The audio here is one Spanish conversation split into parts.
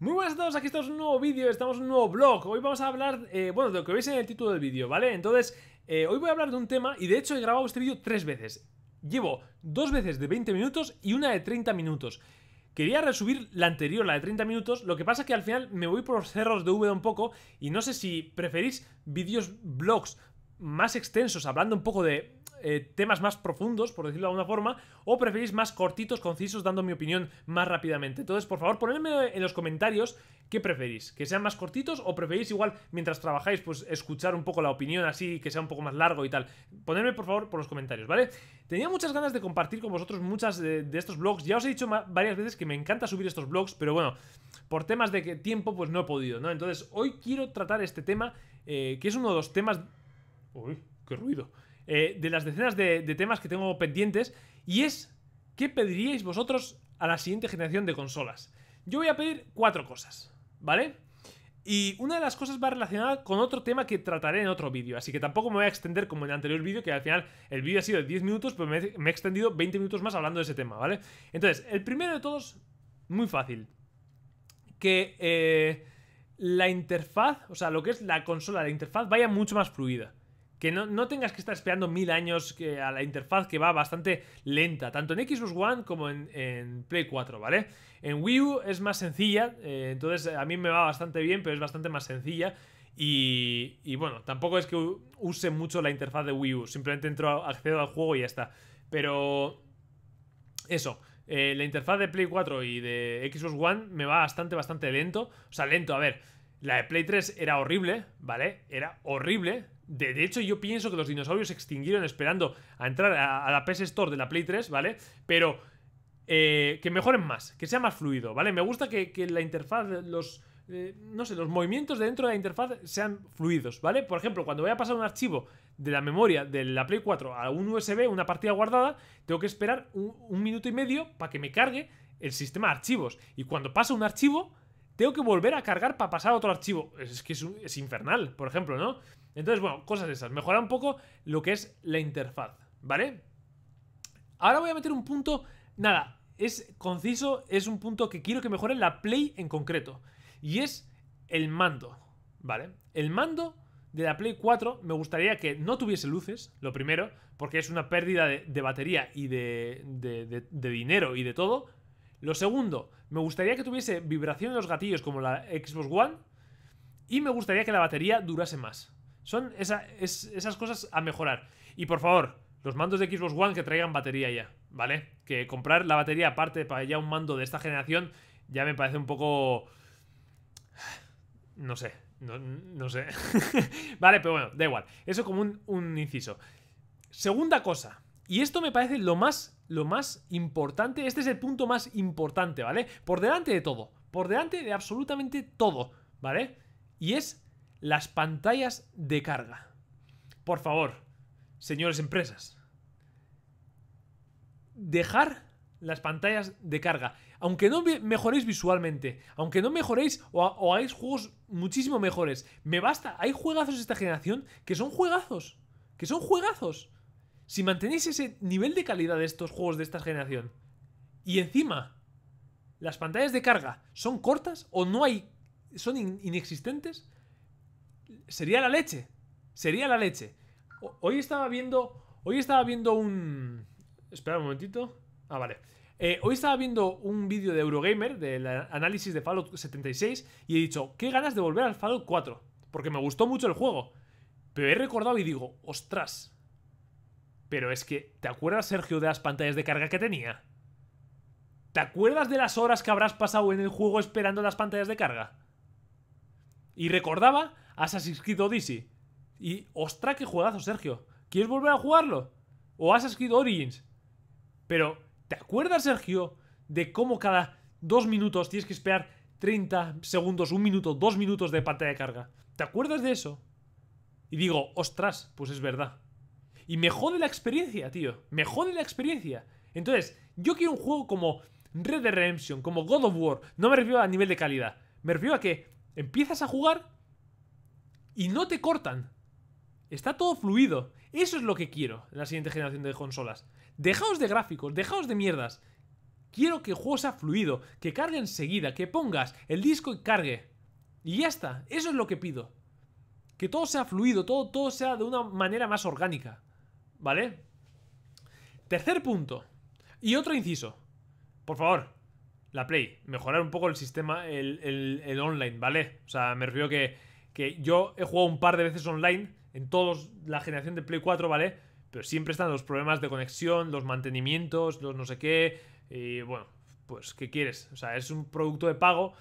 Muy buenas a todos, aquí estamos en un nuevo vídeo, estamos en un nuevo blog Hoy vamos a hablar, eh, bueno, de lo que veis en el título del vídeo, ¿vale? Entonces, eh, hoy voy a hablar de un tema y de hecho he grabado este vídeo tres veces Llevo dos veces de 20 minutos y una de 30 minutos Quería resubir la anterior, la de 30 minutos, lo que pasa que al final me voy por los cerros de V un poco Y no sé si preferís vídeos, blogs más extensos, hablando un poco de eh, temas más profundos, por decirlo de alguna forma, o preferís más cortitos, concisos, dando mi opinión más rápidamente. Entonces, por favor, ponedme en los comentarios que preferís, que sean más cortitos o preferís igual mientras trabajáis, pues escuchar un poco la opinión así, que sea un poco más largo y tal. Ponedme, por favor, por los comentarios, ¿vale? Tenía muchas ganas de compartir con vosotros muchas de, estos blogs. Ya os he dicho varias veces que me encanta subir estos blogs, pero bueno, por temas de tiempo, pues no he podido, ¿no? Entonces, hoy quiero tratar este tema, eh, que es uno de los temas... Uy, qué ruido. Eh, de las decenas de, temas que tengo pendientes, y es ¿qué pediríais vosotros a la siguiente generación de consolas? Yo voy a pedir cuatro cosas, ¿vale? Y una de las cosas va relacionada con otro tema que trataré en otro vídeo, así que tampoco me voy a extender como en el anterior vídeo, que al final el vídeo ha sido de 10 minutos, pero me, he extendido 20 minutos más hablando de ese tema, ¿vale? Entonces, el primero de todos, muy fácil, que eh, la interfaz, o sea, lo que es la consola, la interfaz vaya mucho más fluida que no, tengas que estar esperando mil años a la interfaz que va bastante lenta, tanto en Xbox One como en, Play 4, ¿vale? En Wii U es más sencilla, eh, entonces eh, a mí me va bastante bien, pero es bastante más sencilla. Y, bueno, tampoco es que use mucho la interfaz de Wii U, simplemente entro, accedo al juego y ya está. Pero eso, eh, la interfaz de Play 4 y de Xbox One me va bastante, bastante lento. O sea, lento, a ver. La de Play 3 era horrible, ¿vale? Era horrible. De, hecho, yo pienso que los dinosaurios se extinguieron esperando a entrar a, la PS Store de la Play 3, ¿vale? Pero eh, que mejoren más, que sea más fluido, ¿vale? Me gusta que, la interfaz, los, eh, no sé, los movimientos dentro de la interfaz sean fluidos, ¿vale? Por ejemplo, cuando voy a pasar un archivo de la memoria de la Play 4 a un USB, una partida guardada, tengo que esperar un, un minuto y medio para que me cargue el sistema de archivos. Y cuando pasa un archivo tengo que volver a cargar para pasar a otro archivo. Es que es, infernal, por ejemplo, ¿no? Entonces, bueno, cosas esas. Mejorar un poco lo que es la interfaz, ¿vale? Ahora voy a meter un punto, nada, es conciso, es un punto que quiero que mejore la Play en concreto. Y es el mando, ¿vale? El mando de la Play 4 me gustaría que no tuviese luces, lo primero, porque es una pérdida de, batería y de dinero y de todo, lo segundo, me gustaría que tuviese vibración en los gatillos como la Xbox One y me gustaría que la batería durase más. Son esas cosas a mejorar. Y por favor, los mandos de Xbox One que traigan batería ya, ¿vale? Que comprar la batería aparte para ya un mando de esta generación ya me parece un poco... No sé, no, sé. vale, pero bueno, da igual. Eso como un, un inciso. Segunda cosa, y esto me parece lo más, lo más importante. Este es el punto más importante, ¿vale? Por delante de todo. Por delante de absolutamente todo, ¿vale? Y es las pantallas de carga. Por favor, señores empresas. Dejar las pantallas de carga. Aunque no mejoréis visualmente, aunque no mejoréis o, o hagáis juegos muchísimo mejores, me basta. Hay juegazos de esta generación que son juegazos. Que son juegazos si mantenéis ese nivel de calidad de estos juegos de esta generación y encima las pantallas de carga son cortas o no hay, son inexistentes, sería la leche. Sería la leche. hoy estaba viendo, hoy estaba viendo un... Espera un momentito. Ah, vale. Eh, hoy estaba viendo un vídeo de Eurogamer del análisis de Fallout 76 y he dicho, qué ganas de volver al Fallout 4, porque me gustó mucho el juego. Pero he recordado y digo, ostras, pero es que, ¿te acuerdas, Sergio, de las pantallas de carga que tenía? ¿Te acuerdas de las horas que habrás pasado en el juego esperando las pantallas de carga? Y recordaba Assassin's Creed Odyssey. Y, ostra, qué juegazo, Sergio. ¿Quieres volver a jugarlo? O Assassin's Creed Origins. Pero, ¿te acuerdas, Sergio, de cómo cada dos minutos tienes que esperar 30 segundos, un minuto, dos minutos de pantalla de carga? ¿Te acuerdas de eso? Y digo, ostras, pues es verdad. Y me jode la experiencia, tío. Me jode la experiencia. Entonces, yo quiero un juego como Red Dead Redemption, como God of War. No me refiero a nivel de calidad. Me refiero a que empiezas a jugar y no te cortan. Está todo fluido. Eso es lo que quiero en la siguiente generación de consolas. Dejaos de gráficos, dejaos de mierdas. Quiero que el juego sea fluido, que cargue enseguida, que pongas el disco y cargue. Y ya está, eso es lo que pido. Que todo sea fluido, todo, todo sea de una manera más orgánica. ¿Vale? Tercer punto. Y otro inciso. Por favor, la Play. Mejorar un poco el sistema, el, online, ¿vale? O sea, me refiero que, que yo he jugado un par de veces online en toda la generación de Play 4, ¿vale? Pero siempre están los problemas de conexión, los mantenimientos, los no sé qué. Y bueno, pues, ¿qué quieres? O sea, es un producto de pago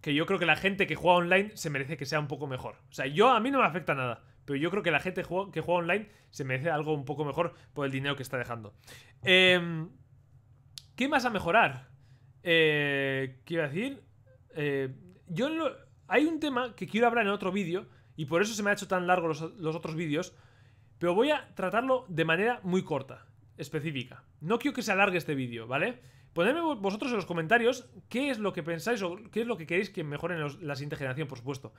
que yo creo que la gente que juega online se merece que sea un poco mejor. O sea, yo a mí no me afecta nada. Pero yo creo que la gente que juega, online se merece algo un poco mejor por el dinero que está dejando. Em, ¿Qué más a mejorar? Eh, quiero decir, eh, yo hay un tema que quiero hablar en otro vídeo y por eso se me ha hecho tan largo los, otros vídeos, pero voy a tratarlo de manera muy corta, específica. No quiero que se alargue este vídeo, ¿vale? Ponedme vosotros en los comentarios qué es lo que pensáis o qué es lo que queréis que mejoren los, la siguiente generación, por supuesto.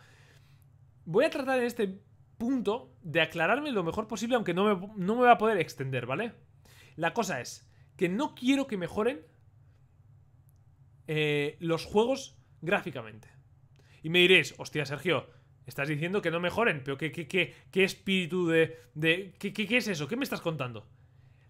Voy a tratar en este punto de aclararme lo mejor posible, aunque no me, va a poder extender, ¿vale? La cosa es que no quiero que mejoren eh, los juegos gráficamente. Y me diréis, hostia, Sergio, estás diciendo que no mejoren, pero ¿qué, qué, qué, qué espíritu de... de qué, qué, es eso? ¿Qué me estás contando?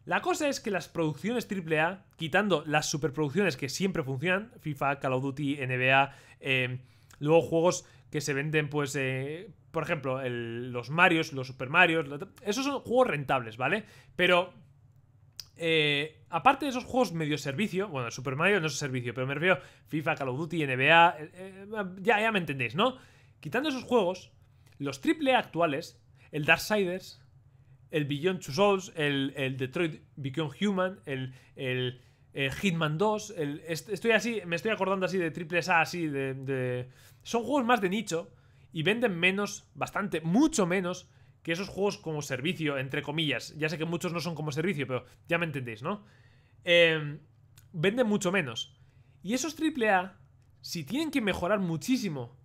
La cosa es que las producciones AAA, quitando las superproducciones que siempre funcionan, FIFA, Call of Duty, NBA, eh, luego juegos que se venden, pues, eh, por ejemplo, los Marios, los Super Marios, esos son juegos rentables, ¿vale? Pero, eh, aparte de esos juegos medio servicio, bueno, el Super Mario no es servicio, pero me refiero a FIFA, Call of Duty, NBA, eh, ya, ya me entendéis, ¿no? Quitando esos juegos, los AAA actuales, el Darksiders, el Beyond Two Souls, el, el Detroit Become Human, el, el eh, Hitman 2. estoy así, me estoy acordando así de AAA, así de, Son juegos más de nicho y venden menos, bastante, mucho menos que esos juegos como servicio, entre comillas. Ya sé que muchos no son como servicio, pero ya me entendéis, ¿no? Em, venden mucho menos. Y esos triple A, si tienen que mejorar muchísimo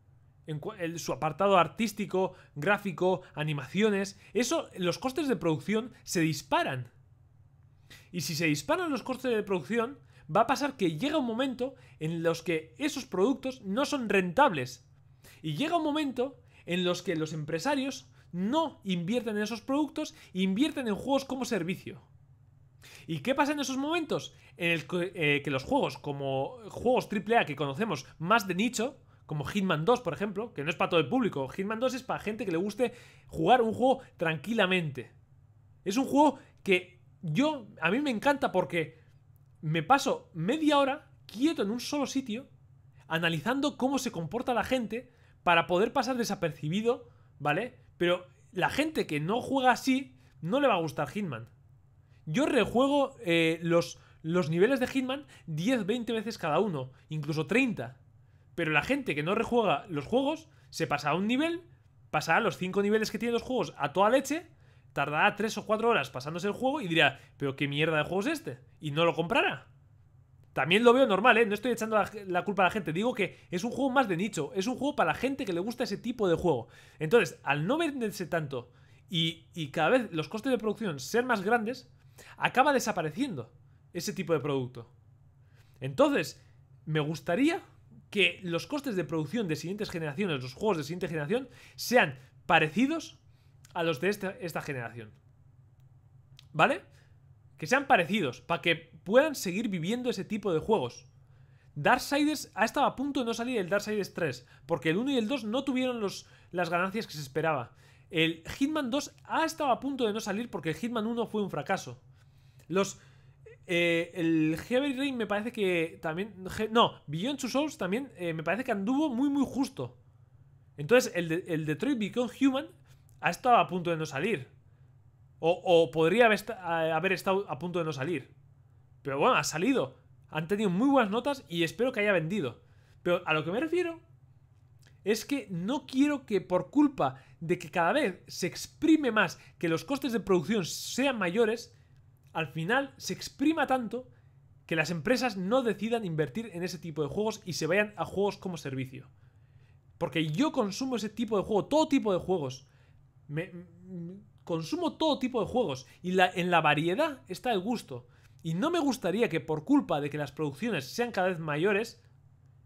en su apartado artístico, gráfico, animaciones, eso, los costes de producción se disparan. Y si se disparan los costes de producción, va a pasar que llega un momento en los que esos productos no son rentables. Y llega un momento en los que los empresarios no invierten en esos productos, invierten en juegos como servicio. ¿Y qué pasa en esos momentos? En el que, eh, que los juegos, como juegos AAA que conocemos más de nicho, como Hitman 2, por ejemplo, que no es para todo el público, Hitman 2 es para gente que le guste jugar un juego tranquilamente. Es un juego que yo, a mí me encanta porque me paso media hora quieto en un solo sitio, analizando cómo se comporta la gente para poder pasar desapercibido, ¿vale? Pero la gente que no juega así no le va a gustar Hitman. Yo rejuego eh, los, los niveles de Hitman 10, 20 veces cada uno, incluso 30. Pero la gente que no rejuega los juegos se pasa a un nivel, pasa a los 5 niveles que tiene los juegos a toda leche tardará 3 o 4 horas pasándose el juego y dirá, pero qué mierda de juego es este, y no lo comprará. También lo veo normal, ¿eh? No estoy echando la, culpa a la gente. Digo que es un juego más de nicho. Es un juego para la gente que le gusta ese tipo de juego. Entonces, al no venderse tanto y, y cada vez los costes de producción ser más grandes, acaba desapareciendo ese tipo de producto. Entonces, me gustaría que los costes de producción de siguientes generaciones, los juegos de siguiente generación, sean parecidos a los de esta, generación. ¿Vale? Que sean parecidos, para que puedan seguir viviendo ese tipo de juegos. Darksiders ha estado a punto de no salir el Darksiders 3, porque el 1 y el 2 no tuvieron los, las ganancias que se esperaba. El Hitman 2 ha estado a punto de no salir porque el Hitman 1 fue un fracaso. Los. Eh, el Heavy Rain me parece que también. No, Beyond Two Souls también eh, me parece que anduvo muy, muy justo. Entonces, el, el Detroit Become Human ha estado a punto de no salir. O, podría haber, haber estado a punto de no salir. Pero bueno, ha salido. Han tenido muy buenas notas y espero que haya vendido. Pero a lo que me refiero es que no quiero que por culpa de que cada vez se exprime más, que los costes de producción sean mayores, al final se exprima tanto que las empresas no decidan invertir en ese tipo de juegos y se vayan a juegos como servicio. Porque yo consumo ese tipo de juego, todo tipo de juegos consumo todo tipo de juegos y en la variedad está el gusto. Y no me gustaría que por culpa de que las producciones sean cada vez mayores,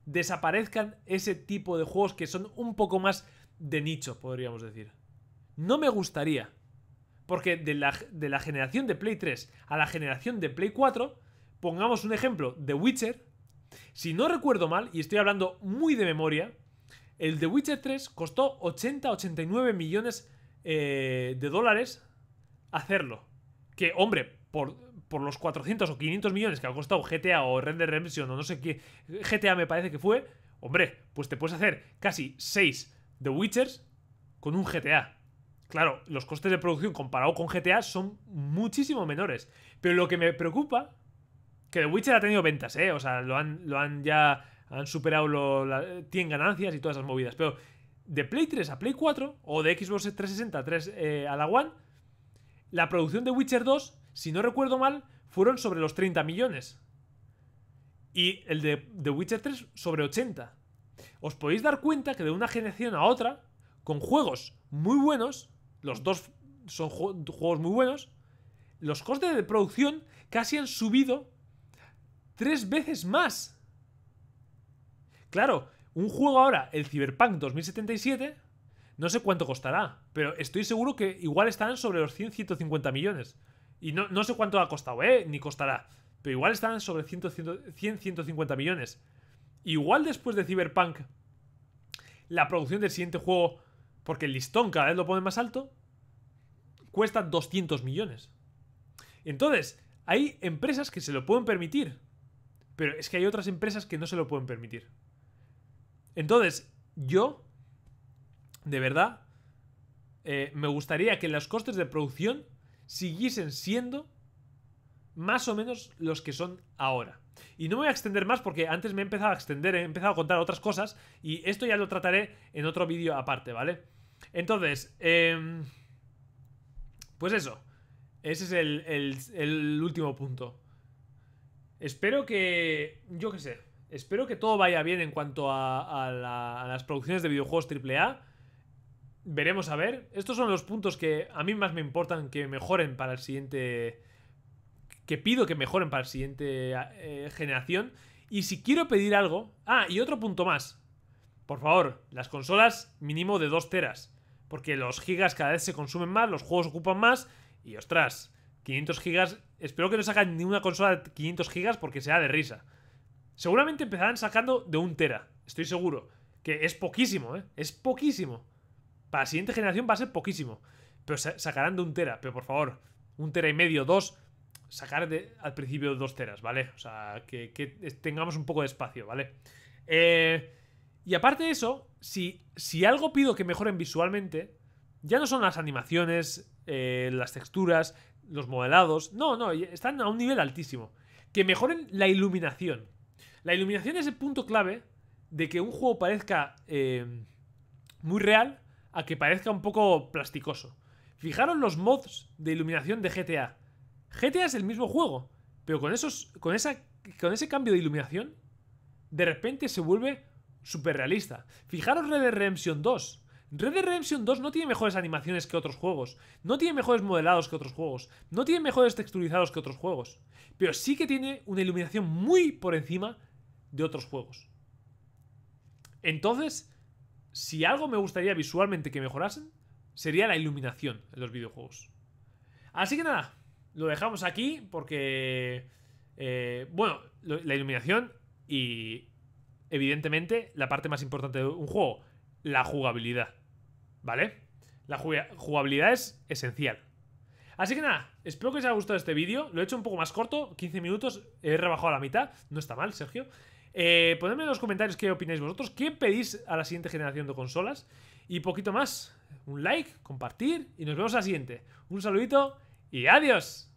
desaparezcan ese tipo de juegos que son un poco más de nicho, podríamos decir. No me gustaría. Porque de la, de la generación de Play 3 a la generación de Play 4, pongamos un ejemplo, The Witcher, si no recuerdo mal, y estoy hablando muy de memoria, el The Witcher 3 costó 80-89 millones eh, de dólares hacerlo. Que, hombre, por, por, los 400 o 500 millones que ha costado GTA o Render Remission o no sé qué, GTA me parece que fue, hombre, pues te puedes hacer casi 6 The Witchers con un GTA. Claro, los costes de producción comparado con GTA son muchísimo menores. Pero lo que me preocupa, que The Witcher ha tenido ventas, ¿eh? O sea, lo han, ya, han superado, lo, tienen ganancias y todas esas movidas. Pero de Play 3 a Play 4 o de Xbox 360 eh, a la One, la producción de Witcher 2, si no recuerdo mal, fueron sobre los 30 millones. Y el de Witcher 3 sobre 80. Os podéis dar cuenta que de una generación a otra, con juegos muy buenos, los dos son juegos muy buenos, los costes de producción casi han subido tres veces más. Claro, un juego ahora, el Cyberpunk 2077, no sé cuánto costará, pero estoy seguro que igual estarán sobre los 100, 150 millones. Y no, sé cuánto ha costado, ¿eh? Ni costará. Pero igual estarán sobre 100, 100, 150 millones. Igual después de Cyberpunk, la producción del siguiente juego, porque el listón cada vez lo pone más alto, cuesta 200 millones. Entonces, hay empresas que se lo pueden permitir, pero es que hay otras empresas que no se lo pueden permitir. Entonces, yo, de verdad, eh, me gustaría que los costes de producción siguiesen siendo más o menos los que son ahora. Y no me voy a extender más porque antes me he empezado a extender, he empezado a contar otras cosas y esto ya lo trataré en otro vídeo aparte, ¿vale? Entonces, em, pues eso, ese es el, el último punto. Espero que, yo qué sé, Espero que todo vaya bien en cuanto a, las producciones de videojuegos AAA. Veremos a ver. Estos son los puntos que a mí más me importan que mejoren para el siguiente... Que pido que mejoren para el siguiente eh, generación. Y si quiero pedir algo... Ah, y otro punto más. Por favor, las consolas mínimo de 2 teras. Porque los gigas cada vez se consumen más, los juegos ocupan más. Y ostras, 500 gigas... Espero que no saquen ninguna consola de 500 gigas porque sea de risa. Seguramente empezarán sacando de un tera, estoy seguro. Que es poquísimo, ¿eh? Es poquísimo. Para la siguiente generación va a ser poquísimo. Pero sacarán de un tera, pero por favor, un tera y medio, dos, sacar de, al principio dos teras, ¿vale? O sea, que, tengamos un poco de espacio, ¿vale? Eh, y aparte de eso, si, algo pido que mejoren visualmente, ya no son las animaciones, eh, las texturas, los modelados, no, no, están a un nivel altísimo. Que mejoren la iluminación. La iluminación es el punto clave de que un juego parezca eh, muy real a que parezca un poco plasticoso. Fijaros los mods de iluminación de GTA. GTA es el mismo juego, pero con, esos, con, esa, con ese cambio de iluminación, de repente se vuelve súper realista. Fijaros Red Dead Redemption 2. Red Dead Redemption 2 no tiene mejores animaciones que otros juegos, no tiene mejores modelados que otros juegos, no tiene mejores texturizados que otros juegos, pero sí que tiene una iluminación muy por encima de otros juegos. Entonces, si algo me gustaría visualmente que mejorasen, sería la iluminación en los videojuegos. Así que nada, lo dejamos aquí porque... Eh, bueno, la iluminación y evidentemente la parte más importante de un juego, la jugabilidad. ¿Vale? La jugabilidad es esencial. Así que nada, espero que os haya gustado este vídeo. Lo he hecho un poco más corto, 15 minutos, he rebajado a la mitad. No está mal, Sergio. Eh, ponedme en los comentarios qué opináis vosotros, qué pedís a la siguiente generación de consolas y poquito más. Un like, compartir y nos vemos al la siguiente. Un saludito y adiós.